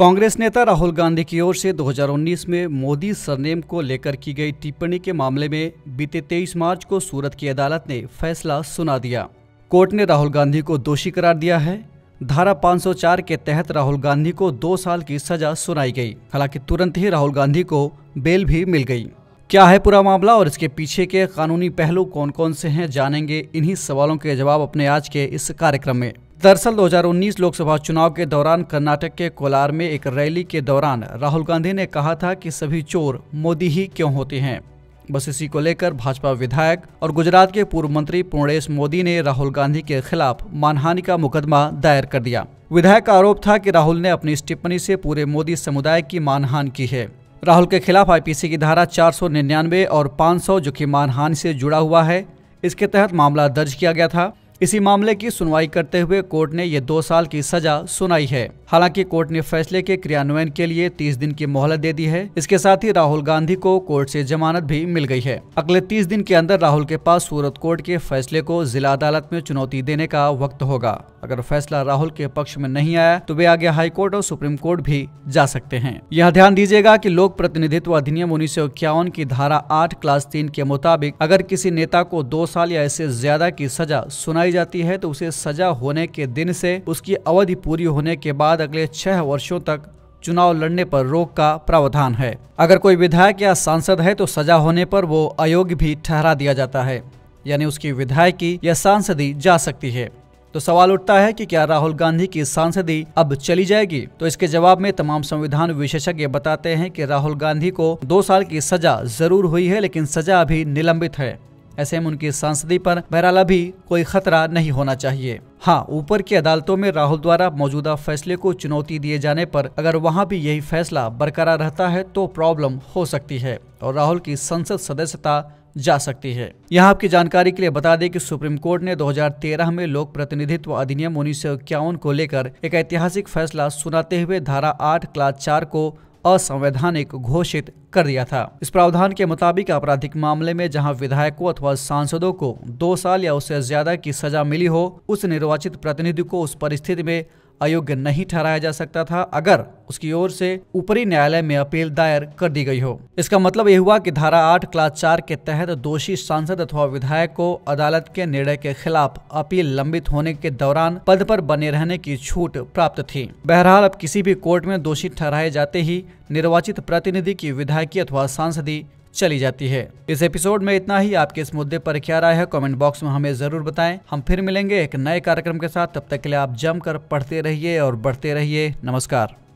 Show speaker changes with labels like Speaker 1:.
Speaker 1: कांग्रेस नेता राहुल गांधी की ओर से 2019 में मोदी सरनेम को लेकर की गई टिप्पणी के मामले में बीते 23 मार्च को सूरत की अदालत ने फैसला सुना दिया कोर्ट ने राहुल गांधी को दोषी करार दिया है धारा 504 के तहत राहुल गांधी को दो साल की सजा सुनाई गई हालांकि तुरंत ही राहुल गांधी को बेल भी मिल गई क्या है पूरा मामला और इसके पीछे के कानूनी पहलू कौन कौन से हैं जानेंगे इन्हीं सवालों के जवाब अपने आज के इस कार्यक्रम में दरअसल 2019 लोकसभा चुनाव के दौरान कर्नाटक के कोलार में एक रैली के दौरान राहुल गांधी ने कहा था कि सभी चोर मोदी ही क्यों होते हैं बस इसी को लेकर भाजपा विधायक और गुजरात के पूर्व मंत्री पूर्णेश मोदी ने राहुल गांधी के खिलाफ मानहानि का मुकदमा दायर कर दिया विधायक का आरोप था कि राहुल ने अपनी इस टिप्पणी से पूरे मोदी समुदाय की मानहान की है राहुल के खिलाफ आईपीसी की धारा चार और 500 जो कि मानहानि से जुड़ा हुआ है इसके तहत मामला दर्ज किया गया था इसी मामले की सुनवाई करते हुए कोर्ट ने ये दो साल की सजा सुनाई है हालांकि कोर्ट ने फैसले के क्रियान्वयन के लिए तीस दिन की मोहलत दे दी है इसके साथ ही राहुल गांधी को कोर्ट से जमानत भी मिल गई है अगले तीस दिन के अंदर राहुल के पास सूरत कोर्ट के फैसले को जिला अदालत में चुनौती देने का वक्त होगा अगर फैसला राहुल के पक्ष में नहीं आया तो वे आगे हाई कोर्ट और सुप्रीम कोर्ट भी जा सकते हैं यह ध्यान दीजिएगा कि लोक प्रतिनिधित्व अधिनियम उन्नीस की धारा आठ क्लास तीन के मुताबिक अगर किसी नेता को दो साल या इससे ज्यादा की सजा सुनाई जाती है तो उसे सजा होने के दिन से उसकी अवधि पूरी होने के बाद अगले छह वर्षो तक चुनाव लड़ने पर रोक का प्रावधान है अगर कोई विधायक या सांसद है तो सजा होने पर वो अयोग्य भी ठहरा दिया जाता है यानी उसकी विधायकी या सांसदी जा सकती है तो सवाल उठता है कि क्या राहुल गांधी की सांसदी अब चली जाएगी तो इसके जवाब में तमाम संविधान विशेषज्ञ बताते हैं कि राहुल गांधी को दो साल की सजा जरूर हुई है लेकिन सजा अभी निलंबित है ऐसे में उनकी सांसदी पर बहरहाल भी कोई खतरा नहीं होना चाहिए हाँ ऊपर की अदालतों में राहुल द्वारा मौजूदा फैसले को चुनौती दिए जाने पर अगर वहाँ भी यही फैसला बरकरार रहता है तो प्रॉब्लम हो सकती है और राहुल की संसद सदस्यता जा सकती है यहाँ आपकी जानकारी के लिए बता दें कि सुप्रीम कोर्ट ने 2013 में लोक प्रतिनिधित्व अधिनियम उन्नीस को लेकर एक ऐतिहासिक फैसला सुनाते हुए धारा आठ क्लास चार को असंवैधानिक घोषित कर दिया था इस प्रावधान के मुताबिक आपराधिक मामले में जहां विधायकों अथवा सांसदों को दो साल या उससे ज्यादा की सजा मिली हो उस निर्वाचित प्रतिनिधि को उस परिस्थिति में अयोग्य नहीं ठहराया जा सकता था अगर उसकी ओर से ऊपरी न्यायालय में अपील दायर कर दी गई हो इसका मतलब यह हुआ कि धारा आठ क्लास चार के तहत दोषी सांसद अथवा विधायक को अदालत के निर्णय के खिलाफ अपील लंबित होने के दौरान पद पर बने रहने की छूट प्राप्त थी बहरहाल अब किसी भी कोर्ट में दोषी ठहराए जाते ही निर्वाचित प्रतिनिधि की विधायकी अथवा सांसदी चली जाती है इस एपिसोड में इतना ही आपके इस मुद्दे पर क्या राय है कमेंट बॉक्स में हमें जरूर बताएं हम फिर मिलेंगे एक नए कार्यक्रम के साथ तब तक के लिए आप जमकर पढ़ते रहिए और बढ़ते रहिए नमस्कार